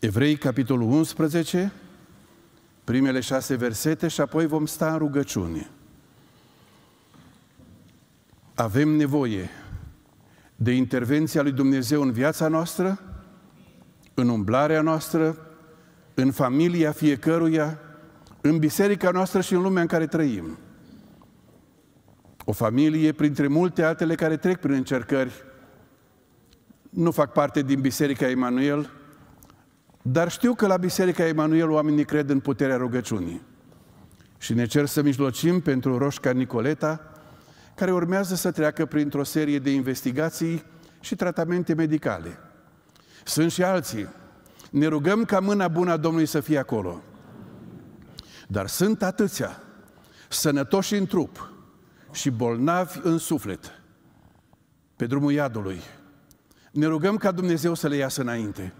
Evrei, capitolul 11, primele șase versete și apoi vom sta în rugăciune. Avem nevoie de intervenția lui Dumnezeu în viața noastră, în umblarea noastră, în familia fiecăruia, în biserica noastră și în lumea în care trăim. O familie, printre multe altele care trec prin încercări, nu fac parte din Biserica Emanuel, dar știu că la Biserica Emanuel oamenii cred în puterea rugăciunii. Și ne cer să mijlocim pentru Roșca Nicoleta, care urmează să treacă printr-o serie de investigații și tratamente medicale. Sunt și alții. Ne rugăm ca mâna bună a Domnului să fie acolo. Dar sunt atâția, sănătoși în trup și bolnavi în suflet, pe drumul iadului. Ne rugăm ca Dumnezeu să le iasă înainte.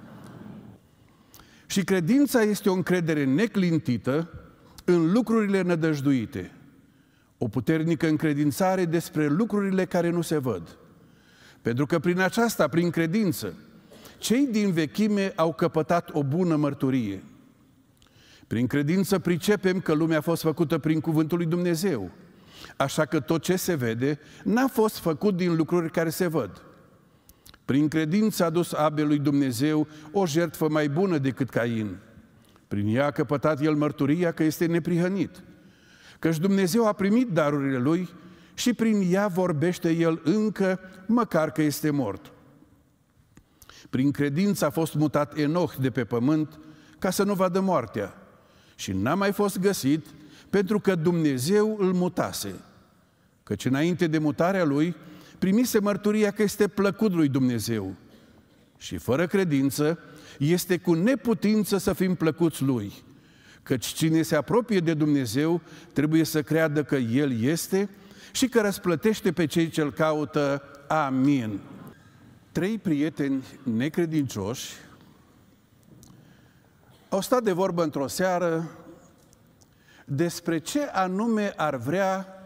Și credința este o încredere neclintită în lucrurile nădăjduite, o puternică încredințare despre lucrurile care nu se văd. Pentru că prin aceasta, prin credință, cei din vechime au căpătat o bună mărturie. Prin credință pricepem că lumea a fost făcută prin cuvântul lui Dumnezeu, așa că tot ce se vede n-a fost făcut din lucruri care se văd. Prin credință a dus Abelui lui Dumnezeu o jertfă mai bună decât Cain. Prin ea a căpătat el mărturia că este neprihănit, căci Dumnezeu a primit darurile lui și prin ea vorbește el încă, măcar că este mort. Prin credință a fost mutat Enoch de pe pământ ca să nu vadă moartea și n-a mai fost găsit pentru că Dumnezeu îl mutase, căci înainte de mutarea lui, primise mărturia că este plăcut lui Dumnezeu. Și fără credință, este cu neputință să fim plăcuți lui. Căci cine se apropie de Dumnezeu trebuie să creadă că El este și că răsplătește pe cei ce-L caută. Amin. Trei prieteni necredincioși au stat de vorbă într-o seară despre ce anume ar vrea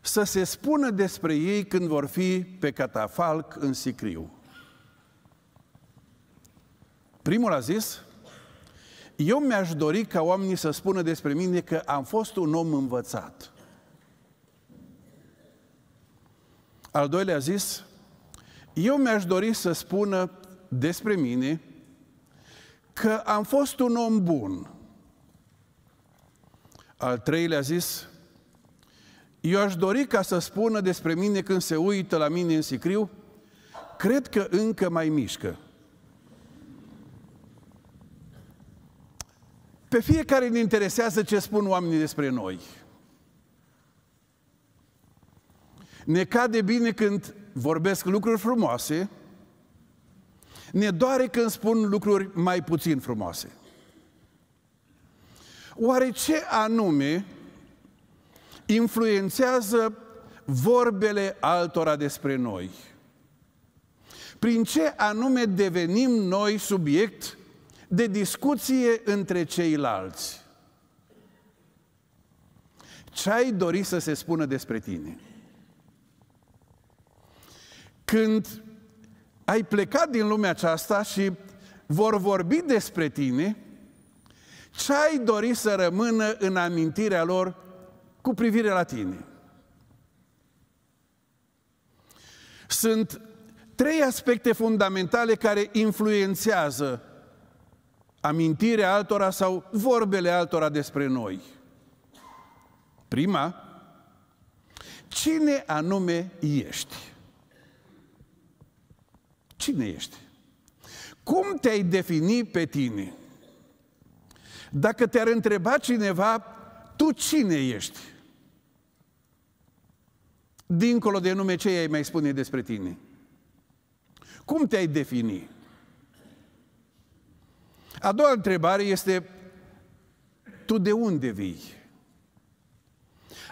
să se spună despre ei când vor fi pe catafalc în sicriu. Primul a zis, eu mi-aș dori ca oamenii să spună despre mine că am fost un om învățat. Al doilea a zis, eu mi-aș dori să spună despre mine că am fost un om bun. Al treilea a zis, eu aș dori ca să spună despre mine când se uită la mine în sicriu, cred că încă mai mișcă. Pe fiecare ne interesează ce spun oamenii despre noi. Ne cade bine când vorbesc lucruri frumoase, ne doare când spun lucruri mai puțin frumoase. Oare ce anume influențează vorbele altora despre noi. Prin ce anume devenim noi subiect de discuție între ceilalți? Ce ai dori să se spună despre tine? Când ai plecat din lumea aceasta și vor vorbi despre tine, ce ai dori să rămână în amintirea lor cu privire la tine. Sunt trei aspecte fundamentale care influențează amintirea altora sau vorbele altora despre noi. Prima, cine anume ești? Cine ești? Cum te-ai defini pe tine? Dacă te-ar întreba cineva, tu cine ești? dincolo de nume ce ai mai spune despre tine? Cum te-ai defini? A doua întrebare este, tu de unde vii?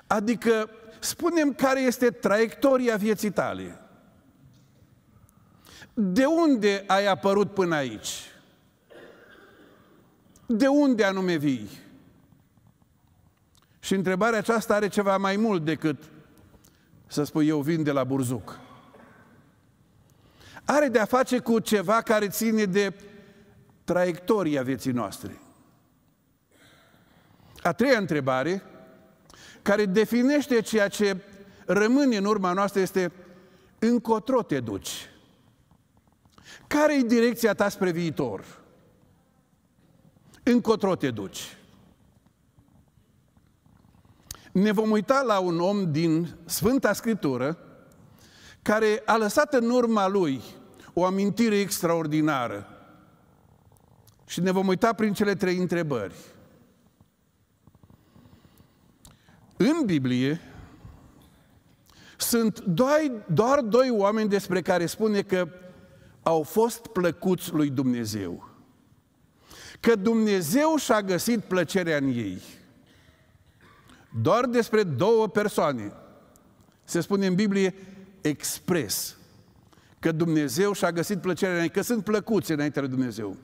Adică, spunem care este traiectoria vieții tale. De unde ai apărut până aici? De unde anume vii? Și întrebarea aceasta are ceva mai mult decât să spui eu vin de la burzuc. Are de a face cu ceva care ține de traiectoria vieții noastre. A treia întrebare, care definește ceea ce rămâne în urma noastră, este încotro te duci? Care e direcția ta spre viitor? Încotro te duci? ne vom uita la un om din Sfânta Scriptură care a lăsat în urma lui o amintire extraordinară. Și ne vom uita prin cele trei întrebări. În Biblie sunt doar, doar doi oameni despre care spune că au fost plăcuți lui Dumnezeu. Că Dumnezeu și-a găsit plăcerea în ei. Doar despre două persoane se spune în Biblie expres că Dumnezeu și-a găsit plăcerea, că sunt plăcuți înaintea lui Dumnezeu.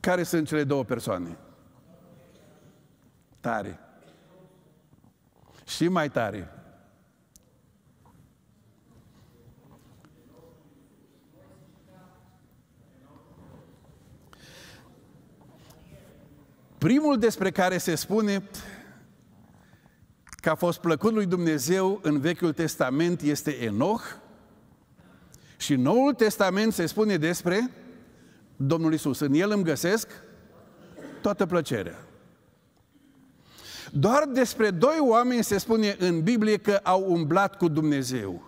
Care sunt cele două persoane? Tare. Și mai tare. Primul despre care se spune că a fost plăcut lui Dumnezeu în Vechiul Testament este Enoch și în Noul Testament se spune despre Domnul Isus. În el îmi găsesc toată plăcerea. Doar despre doi oameni se spune în Biblie că au umblat cu Dumnezeu.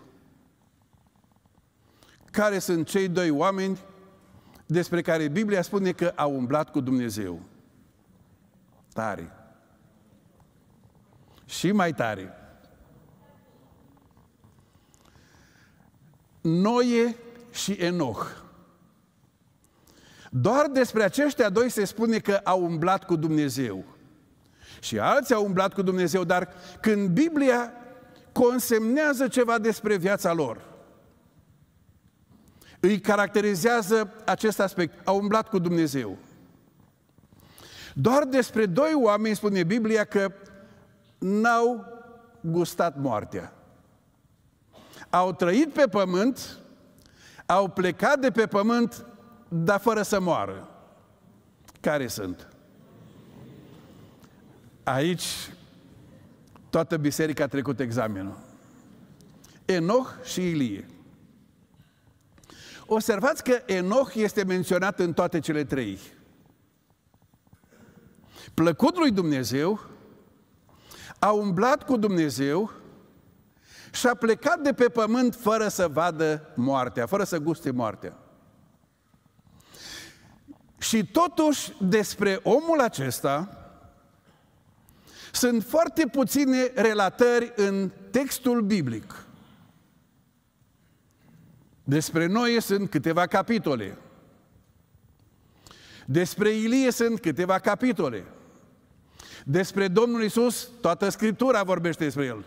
Care sunt cei doi oameni despre care Biblia spune că au umblat cu Dumnezeu? tare. Și mai tare. Noie și Enoch. Doar despre aceștia doi se spune că au umblat cu Dumnezeu. Și alții au umblat cu Dumnezeu, dar când Biblia consemnează ceva despre viața lor, îi caracterizează acest aspect. Au umblat cu Dumnezeu. Doar despre doi oameni spune Biblia că n-au gustat moartea. Au trăit pe pământ, au plecat de pe pământ, dar fără să moară. Care sunt? Aici toată biserica a trecut examenul. Enoch și Ilie. Observați că Enoch este menționat în toate cele trei plăcut lui Dumnezeu, a umblat cu Dumnezeu și a plecat de pe pământ fără să vadă moartea, fără să guste moartea. Și totuși despre omul acesta sunt foarte puține relatări în textul biblic. Despre noi sunt câteva capitole. Despre Ilie sunt câteva capitole. Despre Domnul Isus, toată Scriptura vorbește despre El.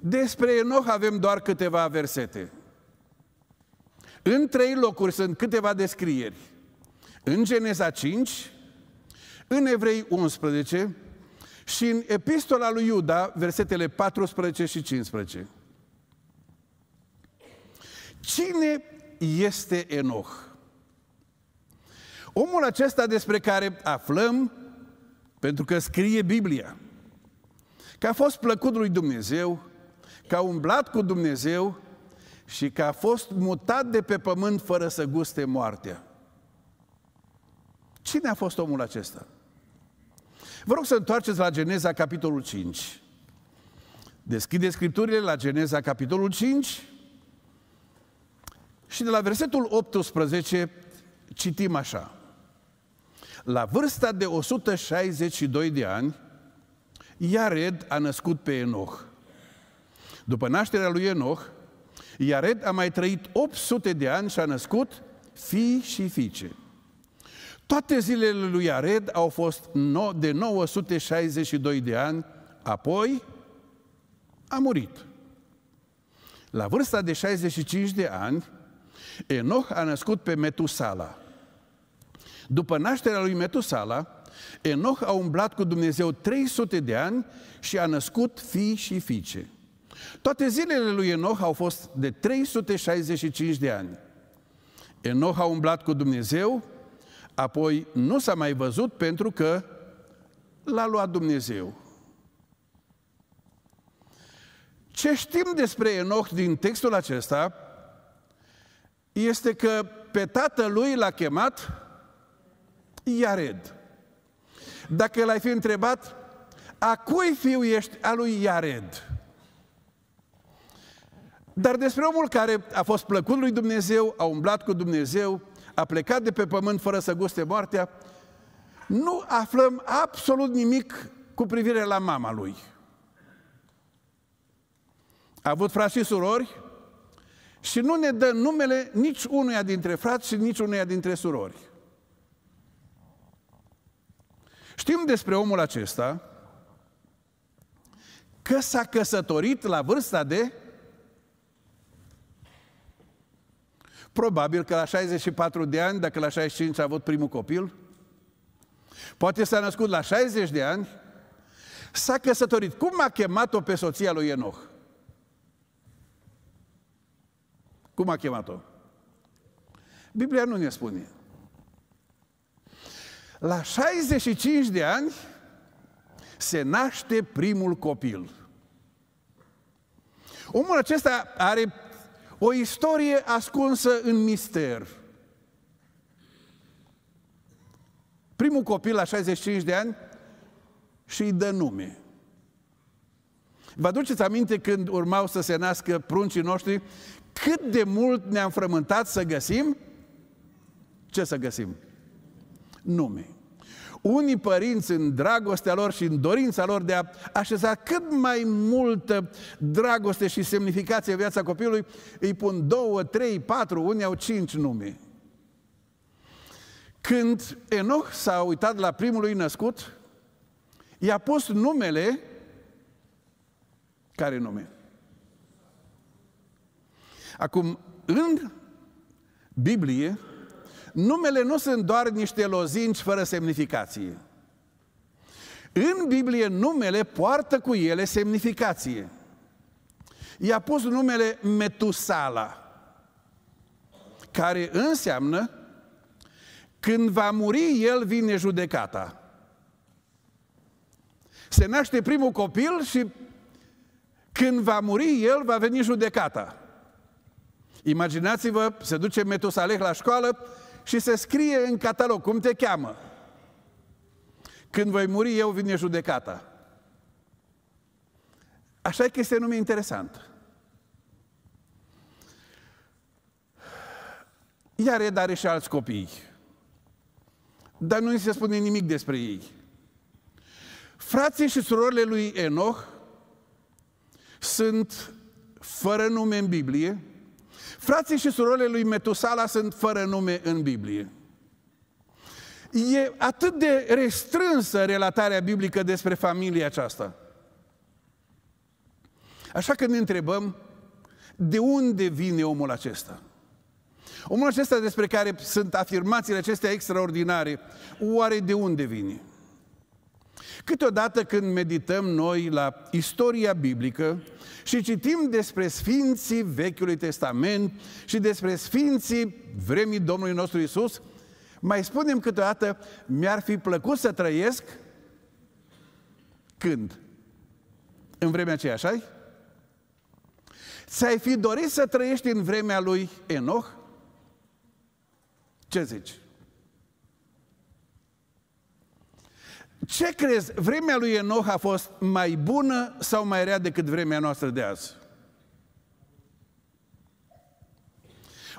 Despre Enoch avem doar câteva versete. În trei locuri sunt câteva descrieri. În Geneza 5, în Evrei 11 și în Epistola lui Iuda, versetele 14 și 15. Cine este Enoch? Omul acesta despre care aflăm, pentru că scrie Biblia, că a fost plăcut lui Dumnezeu, că a umblat cu Dumnezeu și că a fost mutat de pe pământ fără să guste moartea. Cine a fost omul acesta? Vă rog să întoarceți la Geneza, capitolul 5. Deschide scripturile la Geneza, capitolul 5 și de la versetul 18 citim așa. La vârsta de 162 de ani, Iared a născut pe Enoch. După nașterea lui Enoch, Iared a mai trăit 800 de ani și a născut fii și fiice. Toate zilele lui Iared au fost de 962 de ani, apoi a murit. La vârsta de 65 de ani, Enoch a născut pe Metusala. După nașterea lui Metusala, Enoch a umblat cu Dumnezeu 300 de ani și a născut fii și fiice. Toate zilele lui Enoch au fost de 365 de ani. Enoch a umblat cu Dumnezeu, apoi nu s-a mai văzut pentru că l-a luat Dumnezeu. Ce știm despre Enoch din textul acesta este că pe tatălui lui l-a chemat Iared. Dacă l-ai fi întrebat, a cui fiu ești? al lui Iared. Dar despre omul care a fost plăcut lui Dumnezeu, a umblat cu Dumnezeu, a plecat de pe pământ fără să guste moartea, nu aflăm absolut nimic cu privire la mama lui. A avut frați și surori și nu ne dă numele nici unuia dintre frați și nici unuia dintre surori. Știm despre omul acesta că s-a căsătorit la vârsta de Probabil că la 64 de ani, dacă la 65 a avut primul copil, poate s-a născut la 60 de ani, s-a căsătorit. Cum a chemat-o pe soția lui Enoch? Cum a chemat-o? Biblia nu ne spune. La 65 de ani se naște primul copil. Omul acesta are o istorie ascunsă în mister. Primul copil la 65 de ani și îi dă nume. Vă aduceți aminte când urmau să se nască pruncii noștri? Cât de mult ne-am frământat să găsim? Ce să găsim? nume. Unii părinți în dragostea lor și în dorința lor de a așeza cât mai multă dragoste și semnificație în viața copilului, îi pun două, trei, patru, unii au cinci nume. Când Enoch s-a uitat la primului născut, i-a pus numele, care nume? Acum, în Biblie, numele nu sunt doar niște lozinci fără semnificație. În Biblie numele poartă cu ele semnificație. I-a pus numele Metusala, care înseamnă când va muri, el vine judecata. Se naște primul copil și când va muri, el va veni judecata. Imaginați-vă, se duce Metusaleh la școală și se scrie în catalog cum te cheamă. Când voi muri eu vine judecata. Așa e că este nume interesant. Iar Ed are și alți copii. Dar nu îi se spune nimic despre ei. Frații și surorile lui Enoch sunt fără nume în Biblie, Frații și surorile lui Metusala sunt fără nume în Biblie. E atât de restrânsă relatarea biblică despre familia aceasta. Așa că ne întrebăm, de unde vine omul acesta? Omul acesta despre care sunt afirmațiile acestea extraordinare, oare de unde vine? Câteodată când medităm noi la istoria biblică și citim despre Sfinții Vechiului Testament și despre Sfinții vremii Domnului nostru Isus, mai spunem câteodată, mi-ar fi plăcut să trăiesc când? În vremea aceea, așa Ți-ai fi dorit să trăiești în vremea lui Enoch? Ce zici? Ce crezi, vremea lui Enoch a fost mai bună sau mai rea decât vremea noastră de azi?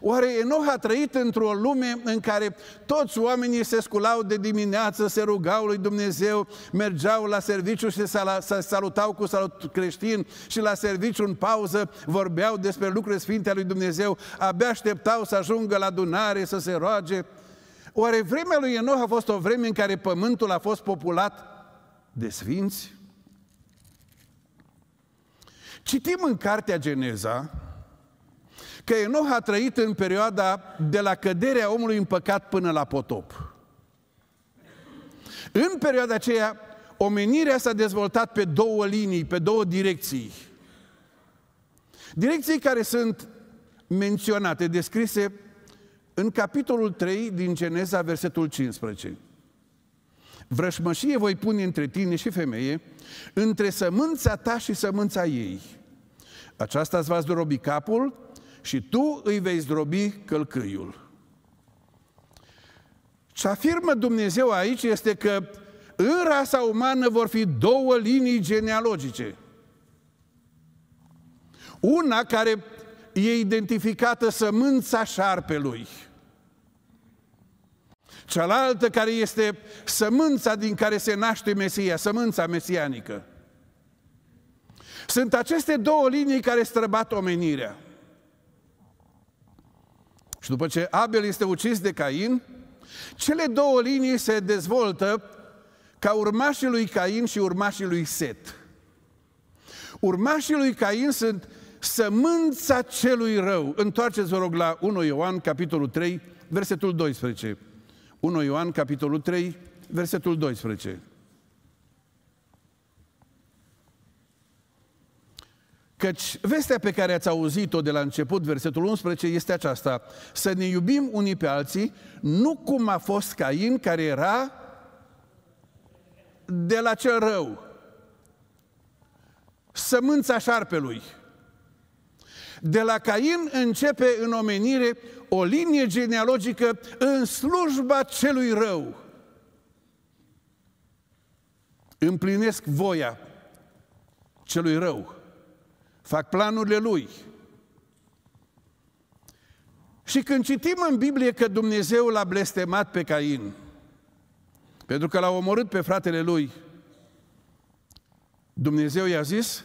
Oare Enoch a trăit într-o lume în care toți oamenii se sculau de dimineață, se rugau lui Dumnezeu, mergeau la serviciu și se salutau cu salut creștin și la serviciu în pauză vorbeau despre lucrurile sfinte ale lui Dumnezeu, abia așteptau să ajungă la adunare, să se roage, Oare vremea lui Enoch a fost o vreme în care pământul a fost populat de sfinți? Citim în cartea Geneza că Enoch a trăit în perioada de la căderea omului în păcat până la potop. În perioada aceea, omenirea s-a dezvoltat pe două linii, pe două direcții. Direcții care sunt menționate, descrise în capitolul 3 din Geneza, versetul 15. Vrășmășie voi pune între tine și femeie, între sămânța ta și sămânța ei. Aceasta îți va zdrobi capul și tu îi vei zdrobi călcâiul. Ce afirmă Dumnezeu aici este că în rasa umană vor fi două linii genealogice. Una care e identificată sămânța șarpelui – cealaltă care este sămânța din care se naște Mesia, sămânța mesianică. Sunt aceste două linii care străbat omenirea. Și după ce Abel este ucis de Cain, cele două linii se dezvoltă ca urmașii lui Cain și urmașii lui Set. Urmașii lui Cain sunt sămânța celui rău. Întoarceți, vă rog, la 1 Ioan, capitolul 3, versetul 12. 1 Ioan, capitolul 3, versetul 12. Căci vestea pe care ați auzit-o de la început, versetul 11, este aceasta. Să ne iubim unii pe alții, nu cum a fost Cain, care era de la cel rău. Sămânța șarpelui. De la Cain începe în omenire o linie genealogică în slujba celui rău. Împlinesc voia celui rău. Fac planurile lui. Și când citim în Biblie că Dumnezeu l-a blestemat pe Cain, pentru că l-a omorât pe fratele lui, Dumnezeu i-a zis,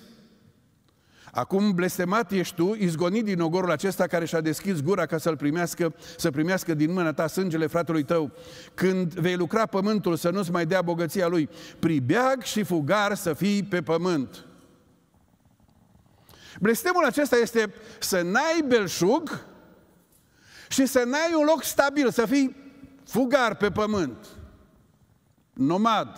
Acum blestemat ești tu, izgonit din ogorul acesta care și-a deschis gura ca să-l primească, să primească din mâna ta sângele fratelui tău. Când vei lucra pământul să nu-ți mai dea bogăția lui, pribeag și fugar să fii pe pământ. Blestemul acesta este să n-ai belșug și să n-ai un loc stabil, să fii fugar pe pământ, nomad.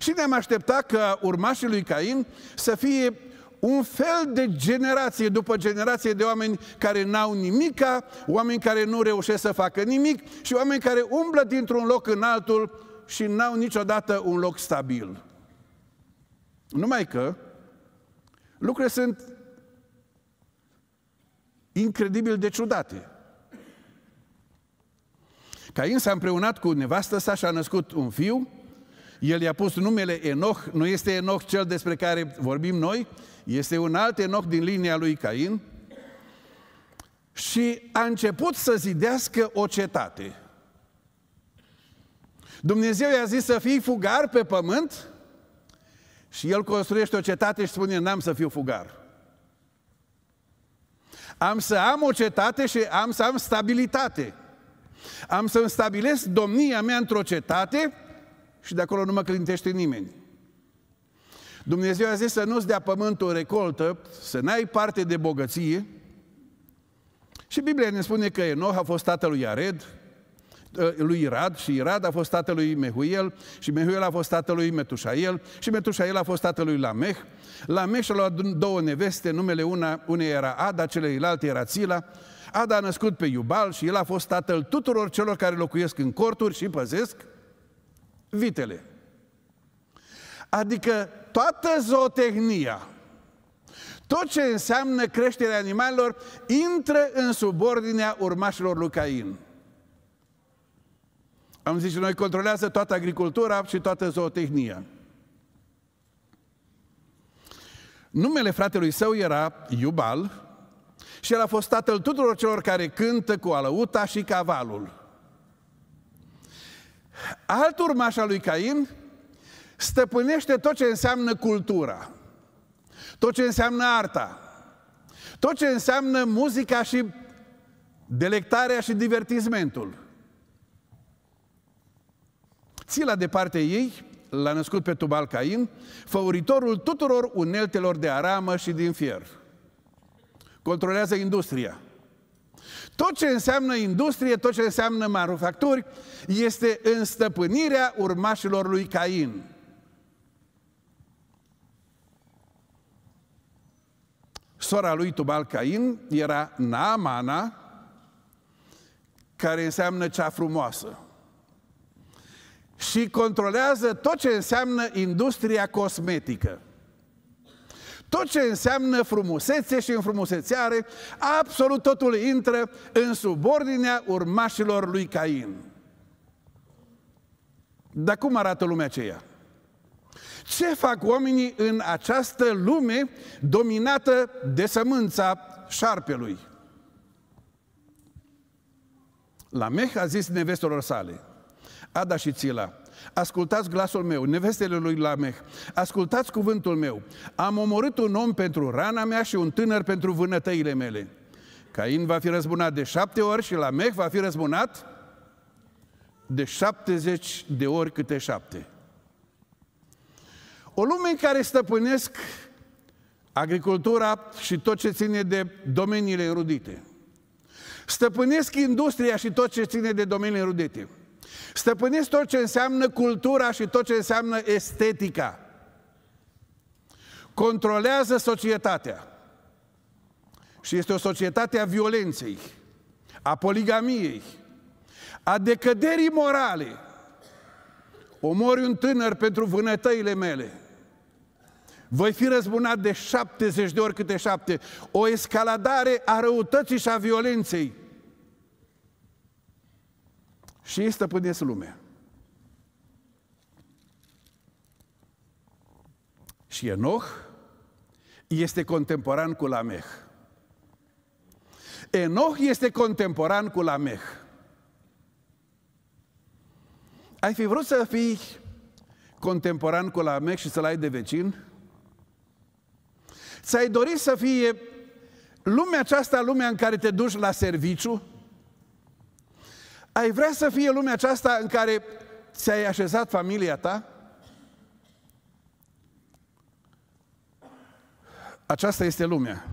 Și ne-am așteptat că urmașii lui Cain să fie un fel de generație după generație de oameni care n-au nimica, oameni care nu reușesc să facă nimic și oameni care umblă dintr-un loc în altul și n-au niciodată un loc stabil. Numai că lucrurile sunt incredibil de ciudate. Cain s-a împreunat cu nevastă sa și a născut un fiu, el i-a pus numele Enoch, nu este Enoch cel despre care vorbim noi, este un alt Enoch din linia lui Cain. Și a început să zidească o cetate. Dumnezeu i-a zis să fii fugar pe pământ și el construiește o cetate și spune, n-am să fiu fugar. Am să am o cetate și am să am stabilitate. Am să-mi stabilesc domnia mea într-o cetate și de acolo nu mă clintește nimeni. Dumnezeu a zis să nu-ți dea o recoltă, să n-ai parte de bogăție. Și Biblia ne spune că Enoch a fost tatălui Iared, ă, lui Irad și Irad a fost tatălui Mehuiel și Mehuiel a fost tatălui Metușael și Metușael a fost tatălui Lameh. Lameh și-a luat două neveste, numele una, una era Ada, celelalte era Țila. Ada a născut pe Iubal și el a fost tatăl tuturor celor care locuiesc în corturi și păzesc vitele. Adică toată zootehnia, tot ce înseamnă creșterea animalelor, intră în subordinea urmașilor lui Cain. Am zis, noi controlează toată agricultura și toată zootehnia. Numele fratelui său era Iubal și el a fost tatăl tuturor celor care cântă cu alăuta și cavalul. Alt urmaș al lui Cain stăpânește tot ce înseamnă cultura, tot ce înseamnă arta, tot ce înseamnă muzica și delectarea și divertismentul. Țila de partea ei l-a născut pe Tubal Cain, făuritorul tuturor uneltelor de aramă și din fier. Controlează industria, tot ce înseamnă industrie, tot ce înseamnă manufacturi, este în stăpânirea urmașilor lui Cain. Sora lui Tubal Cain era Naamana, care înseamnă cea frumoasă. Și controlează tot ce înseamnă industria cosmetică. Tot ce înseamnă frumusețe și înfrumusețeare, absolut totul intră în subordinea urmașilor lui Cain. Dar cum arată lumea aceea? Ce fac oamenii în această lume dominată de sămânța șarpelui? La Meh a zis nevestelor sale, Ada și Țila, Ascultați glasul meu, nevestele lui Lameh, ascultați cuvântul meu. Am omorât un om pentru rana mea și un tânăr pentru vânătăile mele. Cain va fi răzbunat de șapte ori și Lameh va fi răzbunat de șaptezeci de ori câte șapte. O lume în care stăpânesc agricultura și tot ce ține de domeniile erudite. Stăpânesc industria și tot ce ține de domeniile erudite. Stăpâniți tot ce înseamnă cultura și tot ce înseamnă estetica. Controlează societatea. Și este o societate a violenței, a poligamiei, a decăderii morale. Omori un tânăr pentru vânătăile mele. Voi fi răzbunat de 70 de ori câte șapte. O escaladare a răutății și a violenței și stăpânesc lumea. Și Enoch este contemporan cu Lameh. Enoch este contemporan cu Lameh. Ai fi vrut să fii contemporan cu Lamech și să-l ai de vecin? Ți-ai dorit să fie lumea aceasta, lumea în care te duci la serviciu? Ai vrea să fie lumea aceasta în care ți-ai așezat familia ta? Aceasta este lumea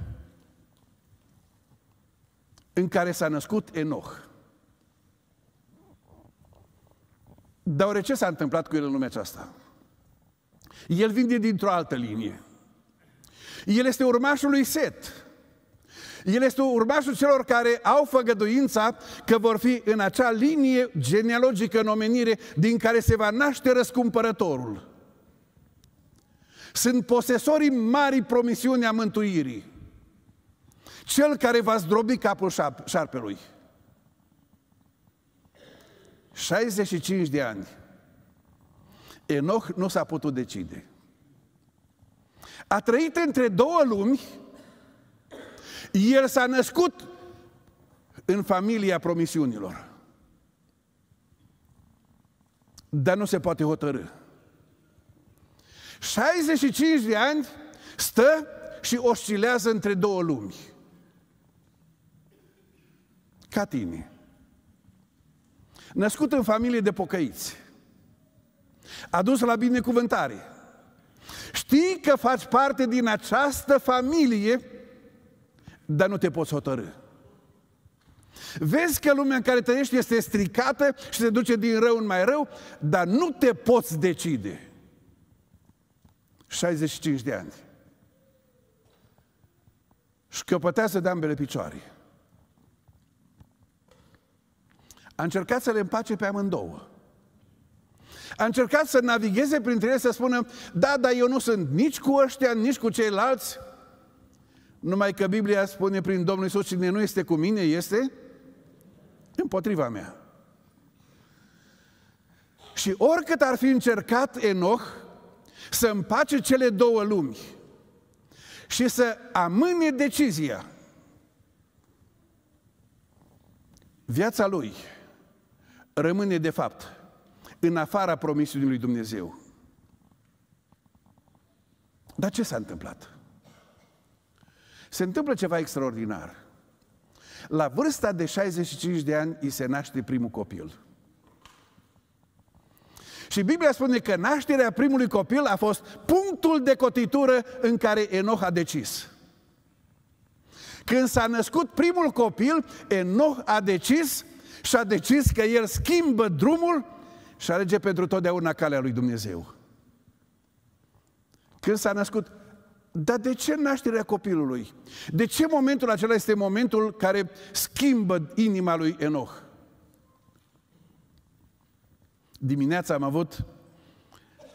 în care s-a născut Enoch. Dar oare ce s-a întâmplat cu el în lumea aceasta? El vine dintr-o altă linie. El este urmașul lui Set. El este urmașul celor care au făgăduința că vor fi în acea linie genealogică în omenire din care se va naște răscumpărătorul. Sunt posesorii marii promisiuni a mântuirii. Cel care va zdrobi capul șarpelui. 65 de ani. Enoch nu s-a putut decide. A trăit între două lumi el s-a născut în familia promisiunilor. Dar nu se poate hotărâ. 65 de ani stă și oscilează între două lumi. Ca tine. Născut în familie de pocăiți. Adus la binecuvântare. Știi că faci parte din această familie dar nu te poți hotărâ. Vezi că lumea în care trăiești este stricată și se duce din rău în mai rău, dar nu te poți decide. 65 de ani. Și să de ambele picioare. A încercat să le împace pe amândouă. A încercat să navigheze printre ele, să spună, da, dar eu nu sunt nici cu ăștia, nici cu ceilalți. Numai că Biblia spune prin Domnul Iisus, cine nu este cu mine, este împotriva mea. Și oricât ar fi încercat Enoch să împace cele două lumi și să amâne decizia, viața lui rămâne de fapt în afara promisiunii lui Dumnezeu. Dar ce s-a întâmplat? se întâmplă ceva extraordinar. La vârsta de 65 de ani îi se naște primul copil. Și Biblia spune că nașterea primului copil a fost punctul de cotitură în care Enoch a decis. Când s-a născut primul copil, Enoch a decis și a decis că el schimbă drumul și alege pentru totdeauna calea lui Dumnezeu. Când s-a născut dar de ce nașterea copilului? De ce momentul acela este momentul care schimbă inima lui Enoch? Dimineața am avut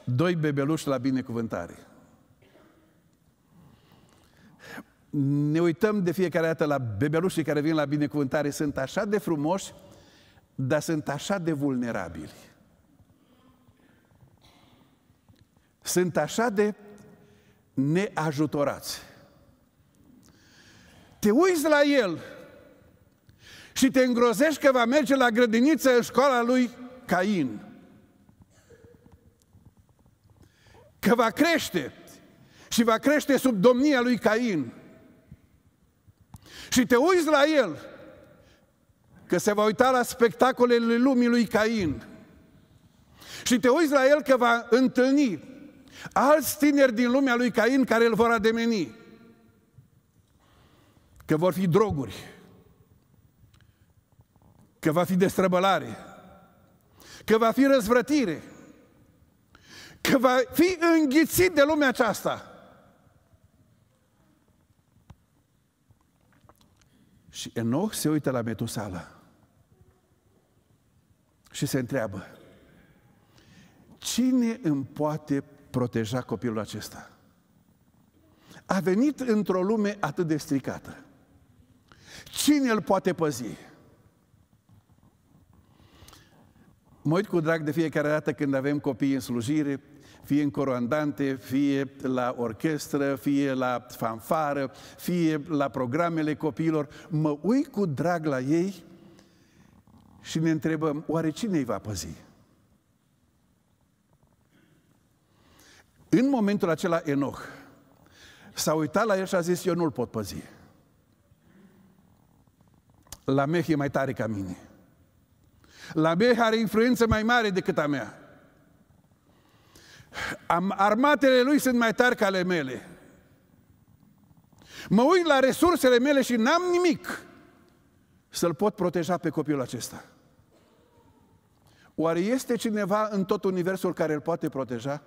doi bebeluși la binecuvântare. Ne uităm de fiecare dată la bebelușii care vin la binecuvântare, sunt așa de frumoși, dar sunt așa de vulnerabili. Sunt așa de neajutorați. Te uiți la el și te îngrozești că va merge la grădiniță în școala lui Cain. Că va crește și va crește sub domnia lui Cain. Și te uiți la el că se va uita la spectacolele lumii lui Cain. Și te uiți la el că va întâlni Alți tineri din lumea lui Cain care îl vor ademeni. Că vor fi droguri. Că va fi destrăbălare. Că va fi răzvrătire. Că va fi înghițit de lumea aceasta. Și Enoch se uită la Metusala și se întreabă, cine îmi poate proteja copilul acesta. A venit într-o lume atât de stricată. Cine îl poate păzi? Mă uit cu drag de fiecare dată când avem copii în slujire, fie în coroandante, fie la orchestră, fie la fanfară, fie la programele copiilor, mă uit cu drag la ei și ne întrebăm, oare cine îi va păzi? În momentul acela, Enoch s-a uitat la el și a zis, eu nu-l pot păzi. La e mai tare ca mine. La meh are influență mai mare decât a mea. Am, armatele lui sunt mai tari ca ale mele. Mă uit la resursele mele și n-am nimic să-l pot proteja pe copilul acesta. Oare este cineva în tot universul care îl poate proteja?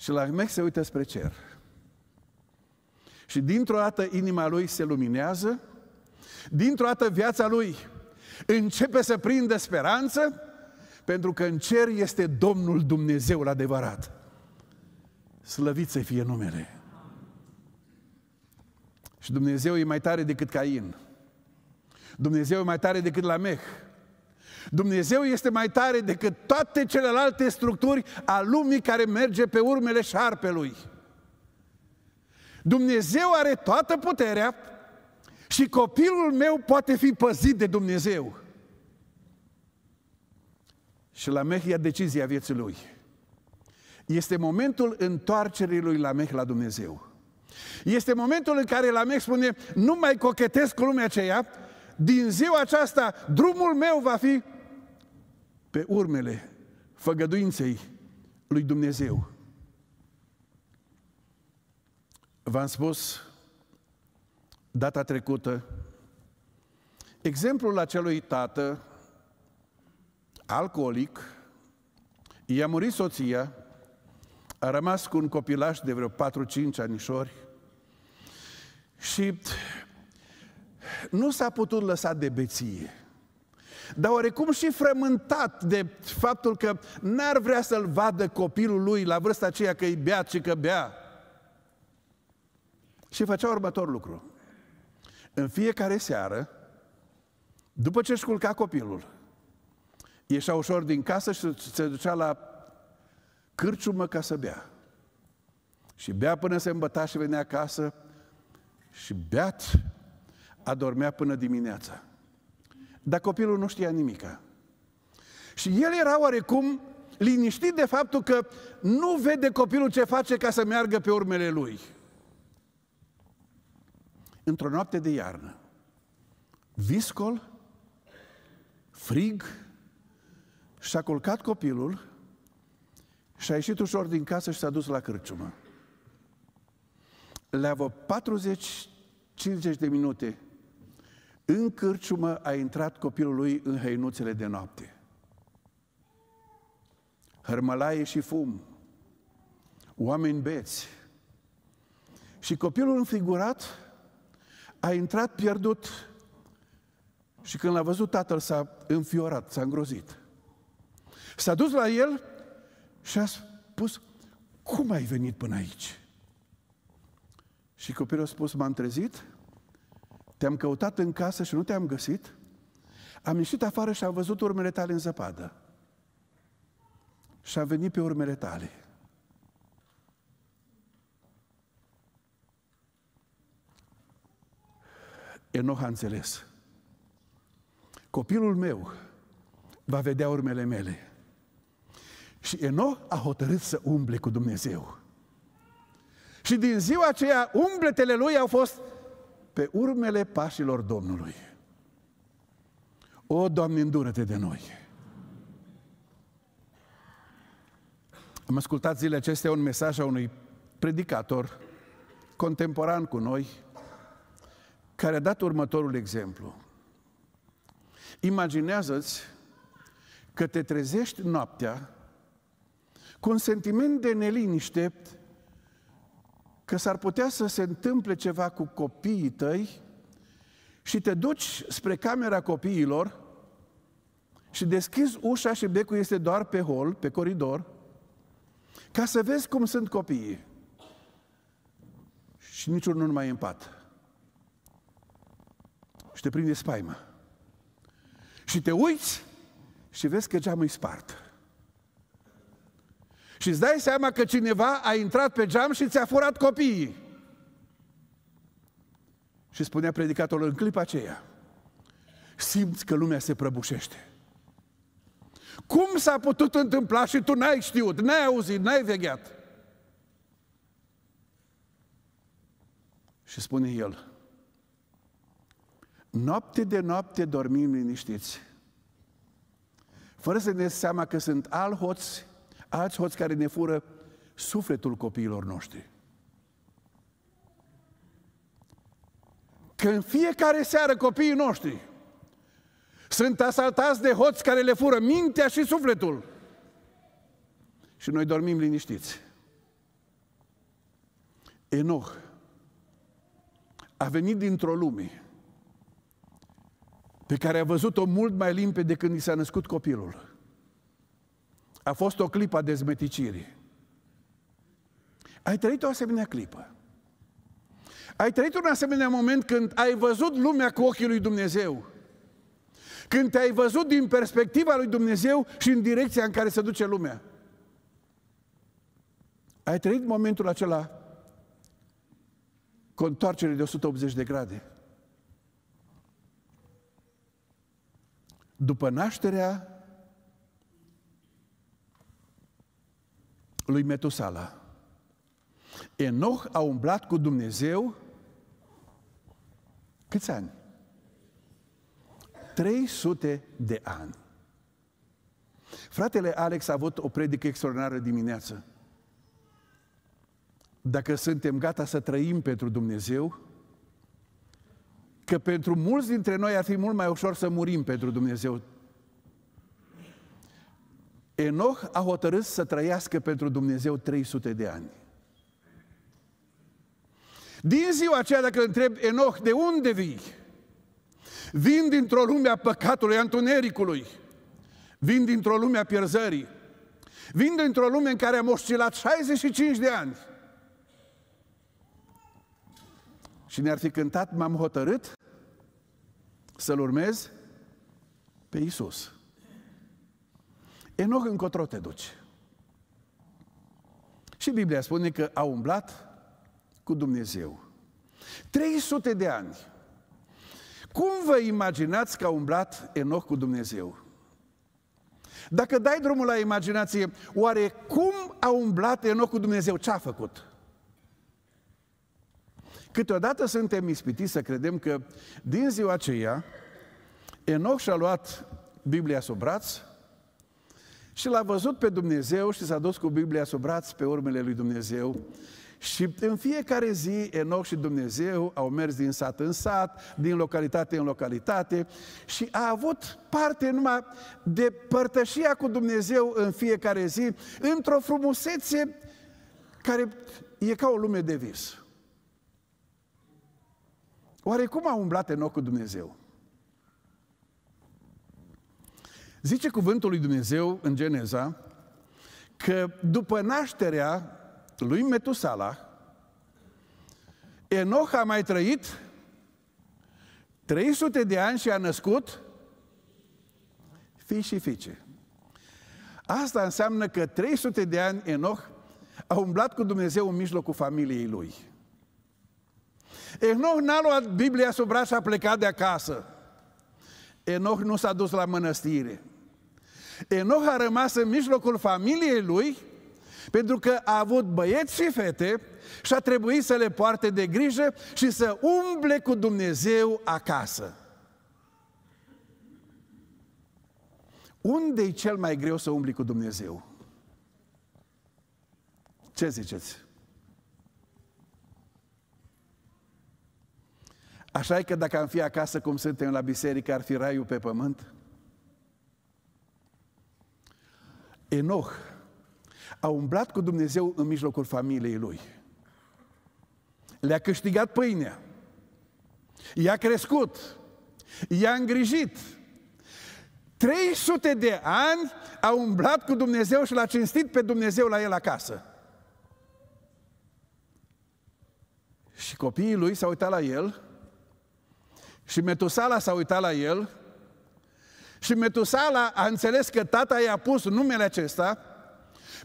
Și la Mec se uită spre cer. Și dintr-o dată inima lui se luminează, dintr-o dată viața lui începe să prindă speranță, pentru că în cer este Domnul Dumnezeul adevărat. Slăvit să fie numele. Și Dumnezeu e mai tare decât Cain. Dumnezeu e mai tare decât Lamech. Dumnezeu este mai tare decât toate celelalte structuri a lumii care merge pe urmele șarpelui. Dumnezeu are toată puterea și copilul meu poate fi păzit de Dumnezeu. Și la Meh ia decizia vieții lui. Este momentul întoarcerii lui la Meh la Dumnezeu. Este momentul în care Lamech spune, nu mai cochetez cu lumea aceea, din ziua aceasta drumul meu va fi pe urmele făgăduinței lui Dumnezeu. V-am spus data trecută exemplul acelui tată alcoolic, i-a murit soția, a rămas cu un copilaș de vreo 4-5 anișori și nu s-a putut lăsa de beție. Dar oarecum și frământat de faptul că n-ar vrea să-l vadă copilul lui la vârsta aceea că îi bea și că bea. Și făcea următor lucru. În fiecare seară, după ce își culca copilul, ieșea ușor din casă și se ducea la cârciumă ca să bea. Și bea până se îmbăta și venea acasă și beat adormea până dimineața. Dar copilul nu știa nimica. Și el era oarecum liniștit de faptul că nu vede copilul ce face ca să meargă pe urmele lui. Într-o noapte de iarnă, viscol, frig, și-a culcat copilul și a ieșit ușor din casă și s-a dus la cârciumă. Le-a 40-50 de minute în cârciumă a intrat copilul lui în hăinuțele de noapte. Hărmălaie și fum, oameni beți. Și copilul înfigurat a intrat pierdut și când l-a văzut tatăl s-a înfiorat, s-a îngrozit. S-a dus la el și a spus, cum ai venit până aici? Și copilul a spus, m-am trezit te-am căutat în casă și nu te-am găsit? Am ieșit afară și am văzut urmele tale în zăpadă. Și am venit pe urmele tale. Enoch a înțeles. Copilul meu va vedea urmele mele. Și Enoch a hotărât să umble cu Dumnezeu. Și din ziua aceea, umbletele lui au fost pe urmele pașilor Domnului. O, Doamne, îndură-te de noi! Am ascultat zilele acestea un mesaj a unui predicator contemporan cu noi, care a dat următorul exemplu. Imaginează-ți că te trezești noaptea cu un sentiment de neliniște că s-ar putea să se întâmple ceva cu copiii tăi și te duci spre camera copiilor și deschizi ușa și becul este doar pe hol, pe coridor, ca să vezi cum sunt copiii. Și niciunul nu mai e în pat. Și te prinde spaima. Și te uiți și vezi că geamul e spart. Și îți dai seama că cineva a intrat pe geam și ți-a furat copiii. Și spunea predicatorul în clipa aceea, simți că lumea se prăbușește. Cum s-a putut întâmpla și tu n-ai știut, n-ai auzit, n-ai vegheat? Și spune el, noapte de noapte dormim liniștiți, fără să ne seama că sunt alhoți alți hoți care ne fură sufletul copiilor noștri. Când fiecare seară copiii noștri sunt asaltați de hoți care le fură mintea și sufletul. Și noi dormim liniștiți. Enoch a venit dintr-o lume pe care a văzut-o mult mai limpede când i s-a născut copilul a fost o clipă a dezmeticirii. Ai trăit o asemenea clipă. Ai trăit un asemenea moment când ai văzut lumea cu ochii lui Dumnezeu. Când te-ai văzut din perspectiva lui Dumnezeu și în direcția în care se duce lumea. Ai trăit momentul acela cu întoarcere de 180 de grade. După nașterea lui Metusala. Enoch a umblat cu Dumnezeu câți ani? 300 de ani. Fratele Alex a avut o predică extraordinară dimineață. Dacă suntem gata să trăim pentru Dumnezeu, că pentru mulți dintre noi ar fi mult mai ușor să murim pentru Dumnezeu Enoch a hotărât să trăiască pentru Dumnezeu 300 de ani. Din ziua aceea, dacă îl întreb Enoch, de unde vii? Vin dintr-o lume a păcatului, a întunericului. Vin dintr-o lume a pierzării. Vin dintr-o lume în care am oscilat 65 de ani. Și ne-ar fi cântat, m-am hotărât să-L urmez pe Isus. Enoch încotro te duci. Și Biblia spune că a umblat cu Dumnezeu. 300 de ani. Cum vă imaginați că a umblat Enoch cu Dumnezeu? Dacă dai drumul la imaginație, oare cum a umblat Enoch cu Dumnezeu? Ce a făcut? Câteodată suntem ispitiți să credem că din ziua aceea Enoch și-a luat Biblia sub braț și l-a văzut pe Dumnezeu și s-a dus cu Biblia sub braț pe urmele lui Dumnezeu. Și în fiecare zi, Enoch și Dumnezeu au mers din sat în sat, din localitate în localitate și a avut parte numai de părtășia cu Dumnezeu în fiecare zi, într-o frumusețe care e ca o lume de vis. Oare cum a umblat Enoch cu Dumnezeu? Zice cuvântul lui Dumnezeu în Geneza că după nașterea lui Metusala, Enoch a mai trăit 300 de ani și a născut fii și fiice. Asta înseamnă că 300 de ani Enoch a umblat cu Dumnezeu în mijlocul familiei lui. Enoch n-a luat Biblia sub braț și a plecat de acasă. Enoch nu s-a dus la mănăstire. Enoch a rămas în mijlocul familiei lui pentru că a avut băieți și fete și a trebuit să le poarte de grijă și să umble cu Dumnezeu acasă. Unde e cel mai greu să umbli cu Dumnezeu? Ce ziceți? Așa e că dacă am fi acasă cum suntem la biserică, ar fi raiul pe pământ? Enoch a umblat cu Dumnezeu în mijlocul familiei lui. Le-a câștigat pâinea. I-a crescut. I-a îngrijit. 300 de ani a umblat cu Dumnezeu și l-a cinstit pe Dumnezeu la el acasă. Și copiii lui s-au uitat la el și Metusala s-a uitat la el și Metusala a înțeles că tata i-a pus numele acesta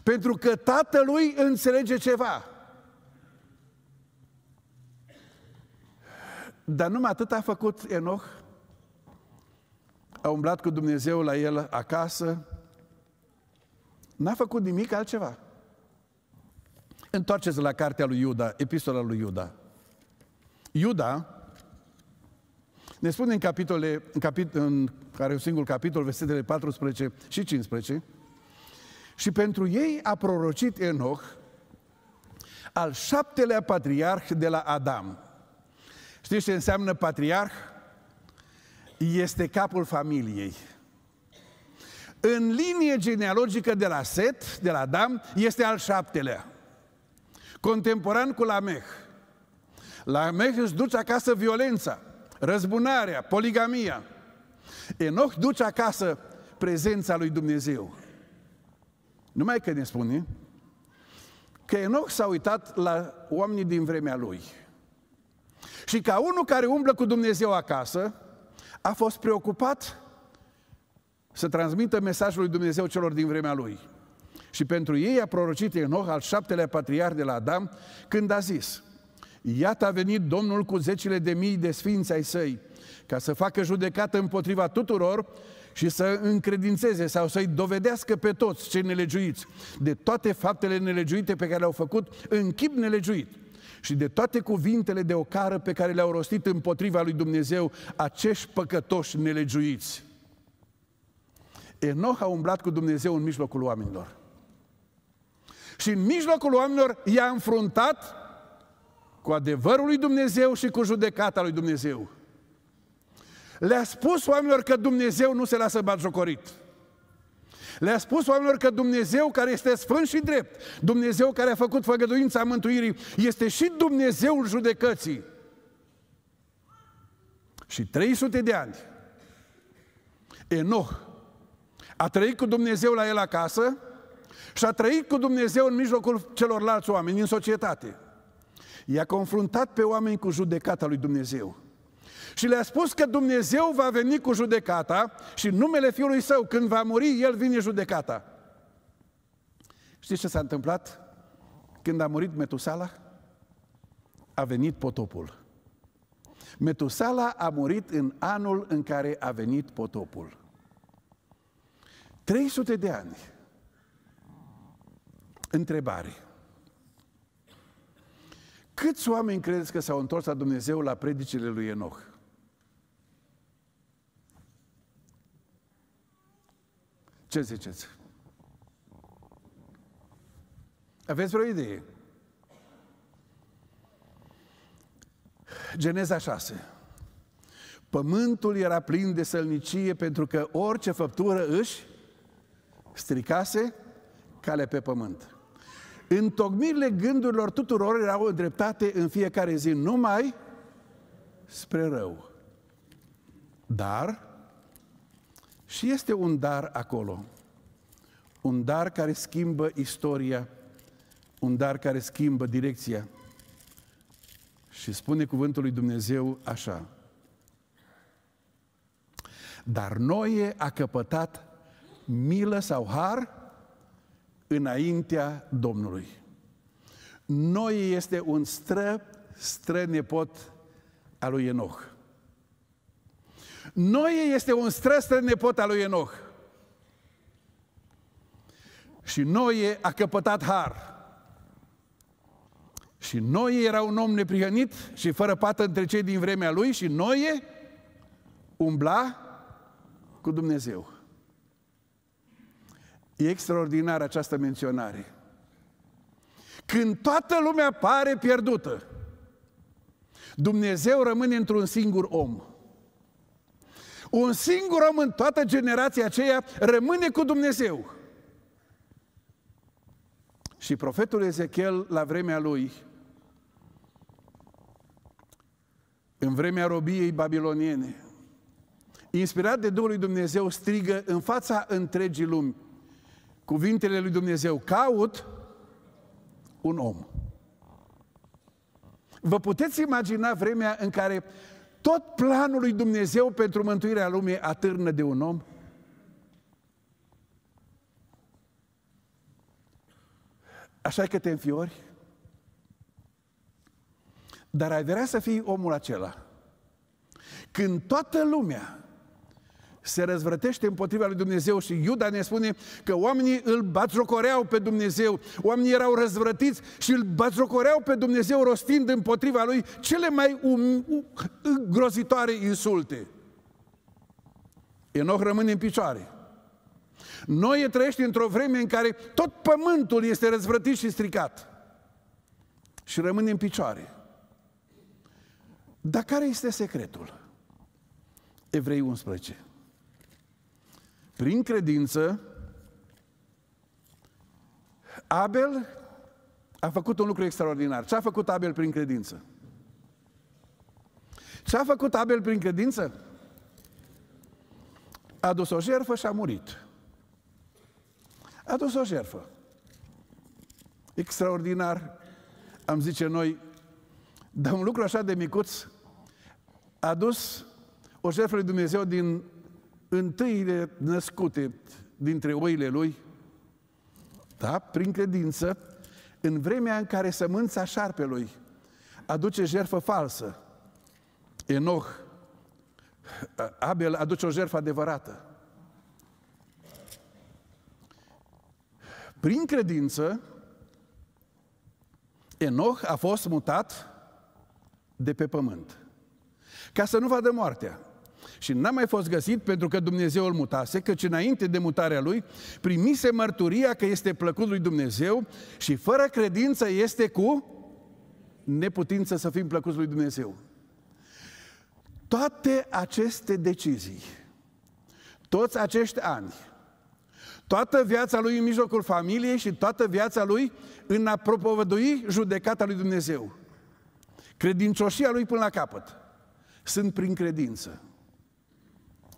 pentru că tatălui înțelege ceva. Dar numai atât a făcut Enoch. A umblat cu Dumnezeu la el acasă. N-a făcut nimic altceva. Întoarceți la cartea lui Iuda, epistola lui Iuda. Iuda ne spune în, capitole, în, capit, în care un singur capitol, versetele 14 și 15, și pentru ei a prorocit Enoch, al șaptelea patriarh de la Adam. Știți ce înseamnă patriarh? Este capul familiei. În linie genealogică de la Set, de la Adam, este al șaptelea. Contemporan cu Lameh. Lameh își duce acasă violența răzbunarea, poligamia. Enoch duce acasă prezența lui Dumnezeu. Numai că ne spune că Enoch s-a uitat la oamenii din vremea lui. Și ca unul care umblă cu Dumnezeu acasă, a fost preocupat să transmită mesajul lui Dumnezeu celor din vremea lui. Și pentru ei a prorocit Enoch, al șaptelea patriar de la Adam, când a zis – Iată a venit Domnul cu zecile de mii de sfinți ai săi, ca să facă judecată împotriva tuturor și să încredințeze sau să-i dovedească pe toți cei nelegiuiți de toate faptele nelegiuite pe care le-au făcut în chip nelegiuit și de toate cuvintele de ocară pe care le-au rostit împotriva lui Dumnezeu acești păcătoși nelegiuiți. Enoch a umblat cu Dumnezeu în mijlocul oamenilor. Și în mijlocul oamenilor i-a înfruntat cu adevărul lui Dumnezeu și cu judecata lui Dumnezeu. Le-a spus oamenilor că Dumnezeu nu se lasă batjocorit. Le-a spus oamenilor că Dumnezeu care este sfânt și drept, Dumnezeu care a făcut făgăduința mântuirii, este și Dumnezeul judecății. Și 300 de ani, Enoch a trăit cu Dumnezeu la el acasă și a trăit cu Dumnezeu în mijlocul celorlalți oameni, în societate. I-a confruntat pe oameni cu judecata lui Dumnezeu. Și le-a spus că Dumnezeu va veni cu judecata și numele Fiului Său, când va muri, El vine judecata. Știți ce s-a întâmplat când a murit Metusala? A venit potopul. Metusala a murit în anul în care a venit potopul. 300 de ani. Întrebare. Câți oameni credeți că s-au întors la Dumnezeu la predicile lui Enoch? Ce ziceți? Aveți vreo idee? Geneza 6. Pământul era plin de sălnicie pentru că orice făptură își stricase calea pe pământ. Întocmirile gândurilor tuturor erau îndreptate în fiecare zi numai spre rău. Dar, și este un dar acolo, un dar care schimbă istoria, un dar care schimbă direcția. Și spune cuvântul lui Dumnezeu așa. Dar Noe a căpătat milă sau har înaintea Domnului. Noi este un stră, stră nepot al lui Enoch. Noi este un stră, stră nepot al lui Enoch. Și Noe a căpătat har. Și noi era un om neprihănit și fără pată între cei din vremea lui și Noe umbla cu Dumnezeu. E extraordinară această menționare. Când toată lumea pare pierdută, Dumnezeu rămâne într-un singur om. Un singur om în toată generația aceea rămâne cu Dumnezeu. Și profetul Ezechiel, la vremea lui, în vremea robiei babiloniene, inspirat de Duhul lui Dumnezeu, strigă în fața întregii lumi, cuvintele lui Dumnezeu, caut un om. Vă puteți imagina vremea în care tot planul lui Dumnezeu pentru mântuirea lumii atârnă de un om? Așa că te înfiori? Dar ai vrea să fii omul acela. Când toată lumea se răzvrătește împotriva lui Dumnezeu și Iuda ne spune că oamenii îl batjocoreau pe Dumnezeu, oamenii erau răzvrătiți și îl batjocoreau pe Dumnezeu rostind împotriva lui cele mai um, grozitoare insulte. Enoch rămâne în picioare. Noi trăiește într-o vreme în care tot pământul este răzvrătit și stricat. Și rămâne în picioare. Dar care este secretul? Evrei 11. Prin credință, Abel a făcut un lucru extraordinar. Ce a făcut Abel prin credință? Ce a făcut Abel prin credință? A dus o jerfă și a murit. A dus o jerfă. Extraordinar, am zice noi, dar un lucru așa de micuț, a dus o jertfă lui Dumnezeu din întâile născute dintre oile lui, da, prin credință, în vremea în care sămânța șarpelui aduce jerfă falsă, Enoch, Abel aduce o jerfă adevărată. Prin credință, Enoch a fost mutat de pe pământ. Ca să nu vadă moartea. Și n-a mai fost găsit pentru că Dumnezeu îl mutase, căci înainte de mutarea lui primise mărturia că este plăcut lui Dumnezeu și fără credință este cu neputință să fim plăcuți lui Dumnezeu. Toate aceste decizii, toți acești ani, toată viața lui în mijlocul familiei și toată viața lui în a propovădui judecata lui Dumnezeu. Credincioșia lui până la capăt. Sunt prin credință.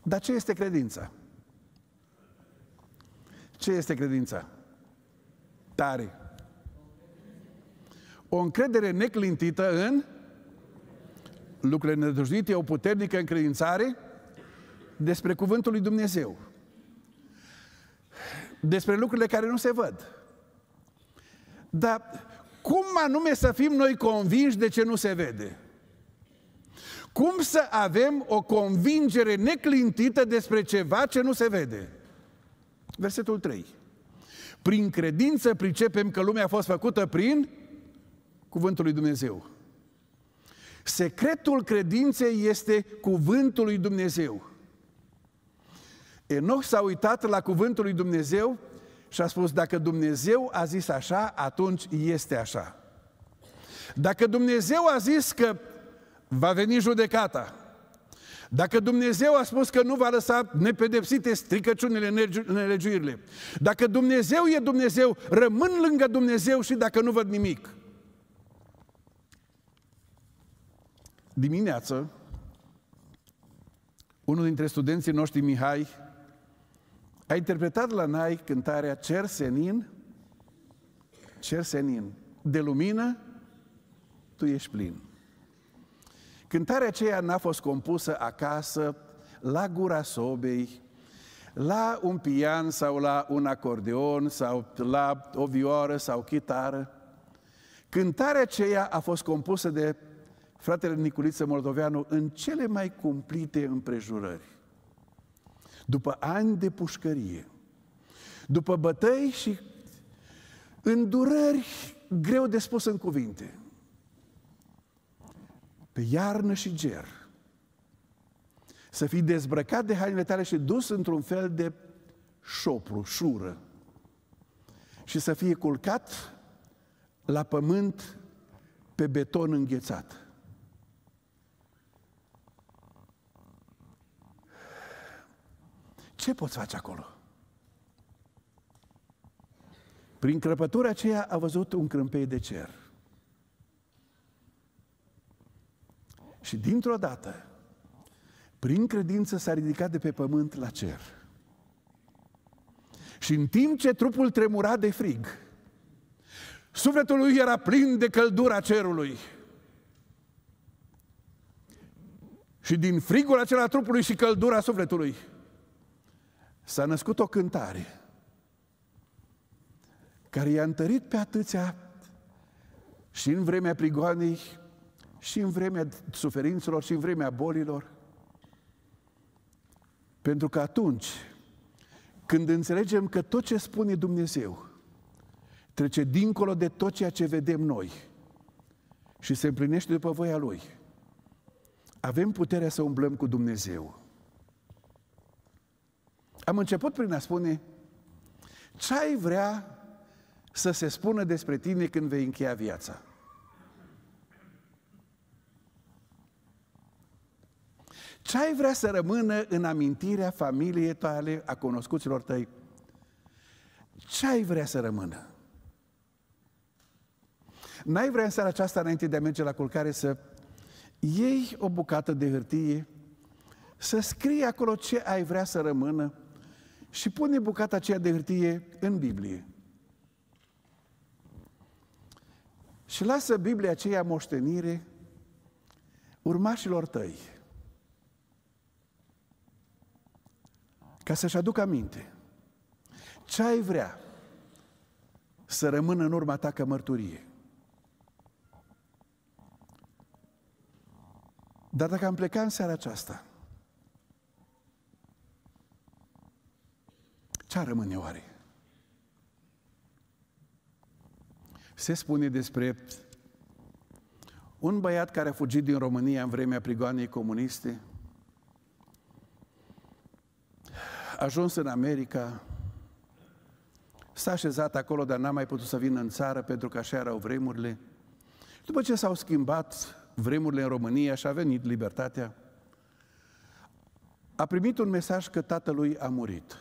Dar ce este credința? Ce este credința? Tare. O încredere neclintită în lucrurile nedrăjduite, o puternică încredințare despre Cuvântul lui Dumnezeu. Despre lucrurile care nu se văd. Dar cum anume să fim noi convinși de ce nu se vede? Cum să avem o convingere neclintită despre ceva ce nu se vede? Versetul 3. Prin credință pricepem că lumea a fost făcută prin cuvântul lui Dumnezeu. Secretul credinței este cuvântul lui Dumnezeu. Enoch s-a uitat la cuvântul lui Dumnezeu și a spus, dacă Dumnezeu a zis așa, atunci este așa. Dacă Dumnezeu a zis că va veni judecata. Dacă Dumnezeu a spus că nu va lăsa nepedepsite stricăciunile, nelegiuirile, dacă Dumnezeu e Dumnezeu, rămân lângă Dumnezeu și dacă nu văd nimic. Dimineață, unul dintre studenții noștri, Mihai, a interpretat la Nai cântarea Cer senin, Cer senin, de lumină, tu ești plin. Cântarea aceea n-a fost compusă acasă, la gura sobei, la un pian sau la un acordeon sau la o vioară sau chitară. Cântarea aceea a fost compusă de fratele Niculiță Moldoveanu în cele mai cumplite împrejurări. După ani de pușcărie, după bătăi și îndurări greu de spus în cuvinte – pe iarnă și ger, să fii dezbrăcat de hainele tale și dus într-un fel de șopru, șură, și să fie culcat la pământ pe beton înghețat. Ce poți face acolo? Prin crăpătura aceea a văzut un crâmpei de cer. Și dintr-o dată, prin credință s-a ridicat de pe pământ la cer. Și în timp ce trupul tremura de frig, sufletul lui era plin de căldura cerului. Și din frigul acela trupului și căldura sufletului s-a născut o cântare care i-a întărit pe atâția și în vremea prigoanei și în vremea suferințelor, și în vremea bolilor. Pentru că atunci, când înțelegem că tot ce spune Dumnezeu trece dincolo de tot ceea ce vedem noi și se împlinește după voia Lui, avem puterea să umblăm cu Dumnezeu. Am început prin a spune ce ai vrea să se spună despre tine când vei încheia viața. Ce ai vrea să rămână în amintirea familiei tale, a cunoscuților tăi? Ce ai vrea să rămână? N-ai vrea în seara aceasta, înainte de a merge la culcare, să iei o bucată de hârtie, să scrii acolo ce ai vrea să rămână și pune bucata aceea de hârtie în Biblie. Și lasă Biblia aceea moștenire urmașilor tăi. ca să-și aducă aminte. Ce ai vrea să rămână în urma ta ca mărturie? Dar dacă am plecat în seara aceasta, ce rămâne oare? Se spune despre un băiat care a fugit din România în vremea prigoanei comuniste, ajuns în America, s-a așezat acolo, dar n-a mai putut să vină în țară pentru că așa erau vremurile. După ce s-au schimbat vremurile în România și a venit libertatea, a primit un mesaj că tatălui a murit.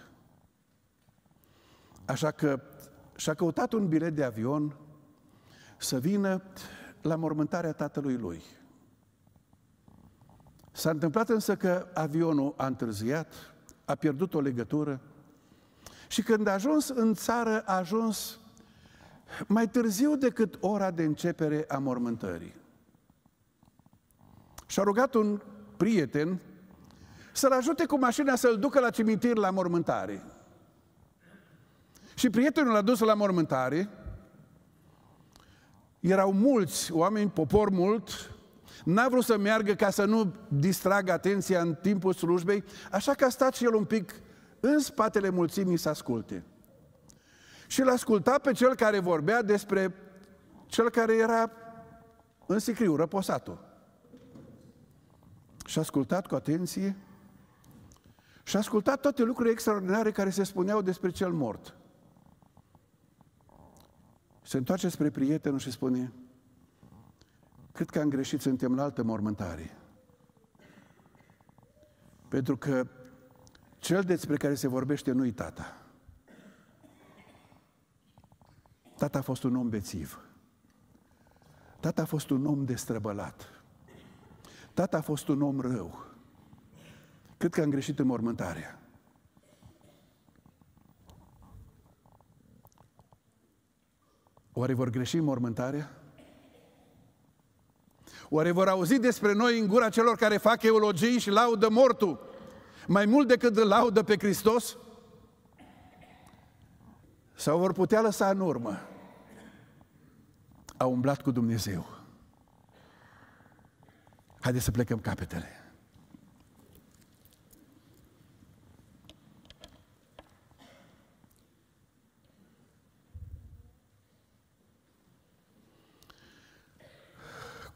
Așa că și-a căutat un bilet de avion să vină la mormântarea tatălui lui. S-a întâmplat însă că avionul a întârziat, a pierdut o legătură. Și când a ajuns în țară, a ajuns mai târziu decât ora de începere a mormântării. Și-a rugat un prieten să-l ajute cu mașina să-l ducă la cimitir la mormântare. Și prietenul l-a dus la mormântare. Erau mulți oameni, popor mult, n-a vrut să meargă ca să nu distragă atenția în timpul slujbei, așa că a stat și el un pic în spatele mulțimii să asculte. Și l-a ascultat pe cel care vorbea despre cel care era în sicriu, răposatul. Și a ascultat cu atenție și a ascultat toate lucrurile extraordinare care se spuneau despre cel mort. Se întoarce spre prietenul și spune, Cred că am greșit, suntem la altă mormântare. Pentru că cel despre care se vorbește nu-i tata. Tata a fost un om bețiv. Tata a fost un om destrăbălat. Tata a fost un om rău. Cred că am greșit în mormântarea. Oare vor greși în mormântarea? Oare vor auzi despre noi în gura celor care fac eulogii și laudă mortul mai mult decât îl laudă pe Hristos? Sau vor putea lăsa în urmă? Au umblat cu Dumnezeu. Haideți să plecăm capetele.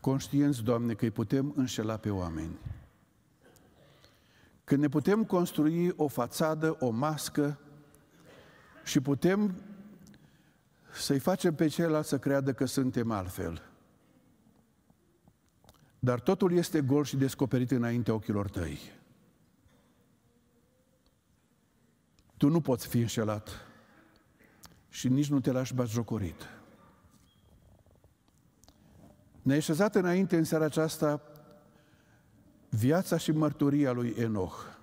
conștienți, Doamne, că îi putem înșela pe oameni. Că ne putem construi o fațadă, o mască și putem să-i facem pe ceilalți să creadă că suntem altfel. Dar totul este gol și descoperit înaintea ochilor tăi. Tu nu poți fi înșelat și nici nu te lași batjocorit. jocorit. Ne-a așezat înainte în seara aceasta viața și mărturia lui Enoch.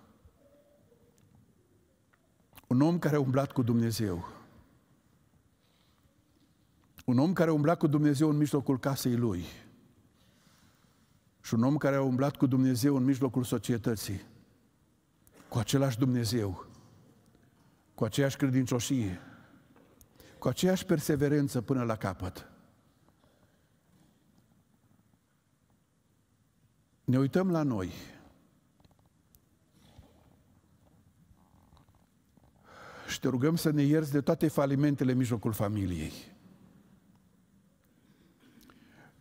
Un om care a umblat cu Dumnezeu. Un om care a umblat cu Dumnezeu în mijlocul casei lui. Și un om care a umblat cu Dumnezeu în mijlocul societății. Cu același Dumnezeu. Cu aceeași credincioșie. Cu aceeași perseverență până la capăt. ne uităm la noi. Și te rugăm să ne ierți de toate falimentele în mijlocul familiei.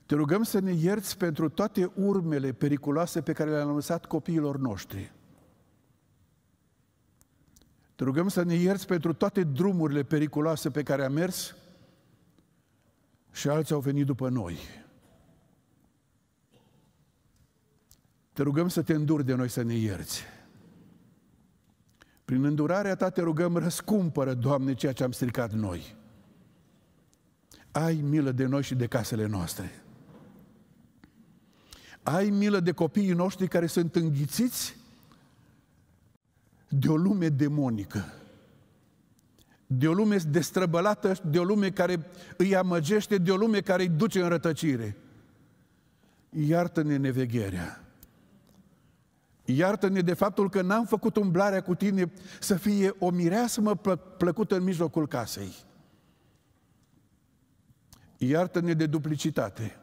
Te rugăm să ne ierți pentru toate urmele periculoase pe care le-am lăsat copiilor noștri. Te rugăm să ne ierți pentru toate drumurile periculoase pe care am mers și alții au venit după noi. Te rugăm să te înduri de noi să ne ierți. Prin îndurarea ta te rugăm, răscumpără, Doamne, ceea ce am stricat noi. Ai milă de noi și de casele noastre. Ai milă de copiii noștri care sunt înghițiți de o lume demonică, de o lume destrăbălată, de o lume care îi amăgește, de o lume care îi duce în rătăcire. Iartă-ne nevegherea Iartă-ne de faptul că n-am făcut umblarea cu tine să fie o mireasmă plă- plăcută în mijlocul casei. Iartă-ne de duplicitate.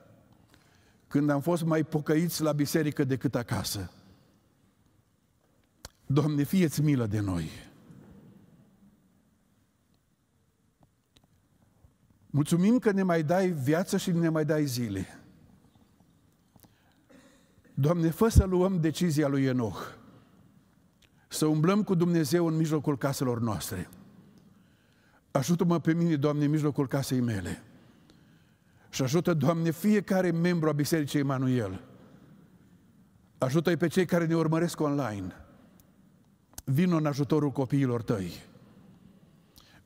Când am fost mai pocăiți la biserică decât acasă. Doamne, fieți milă de noi. Mulțumim că ne mai dai viață și ne mai dai zile. Doamne, fă să luăm decizia lui Enoch, să umblăm cu Dumnezeu în mijlocul caselor noastre. Ajută-mă pe mine, Doamne, în mijlocul casei mele. Și ajută, Doamne, fiecare membru a Bisericii Emanuel. Ajută-i pe cei care ne urmăresc online. Vino în ajutorul copiilor tăi.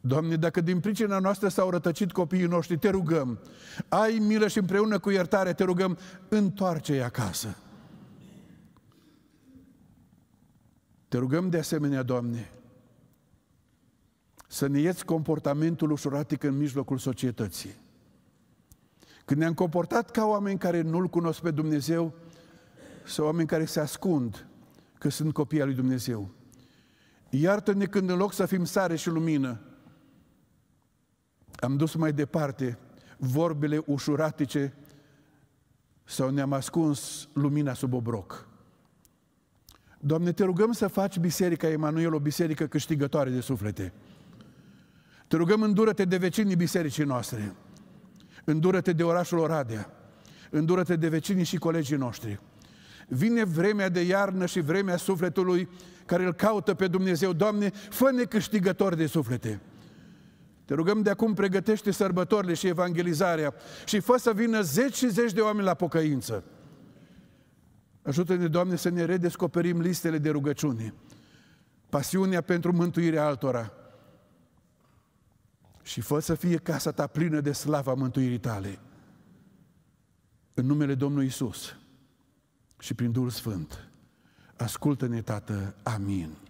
Doamne, dacă din pricina noastră s-au rătăcit copiii noștri, te rugăm, ai milă și împreună cu iertare, te rugăm, întoarce-i acasă. Te rugăm de asemenea, Doamne, să ne ieți comportamentul ușuratic în mijlocul societății. Când ne-am comportat ca oameni care nu-L cunosc pe Dumnezeu, sau oameni care se ascund că sunt copii al lui Dumnezeu. Iartă-ne când în loc să fim sare și lumină, am dus mai departe vorbele ușuratice sau ne-am ascuns lumina sub obroc. Doamne, te rugăm să faci Biserica Emanuel o biserică câștigătoare de suflete. Te rugăm, îndură-te de vecinii bisericii noastre. Îndură-te de orașul Oradea. Îndură-te de vecinii și colegii noștri. Vine vremea de iarnă și vremea sufletului care îl caută pe Dumnezeu. Doamne, fă-ne câștigători de suflete. Te rugăm de acum, pregătește sărbătorile și evangelizarea și fă să vină zeci și zeci de oameni la pocăință. Ajută-ne, Doamne, să ne redescoperim listele de rugăciune, pasiunea pentru mântuirea altora și fă să fie casa ta plină de slava mântuirii tale. În numele Domnului Isus și prin Duhul Sfânt. Ascultă-ne, Tată. Amin.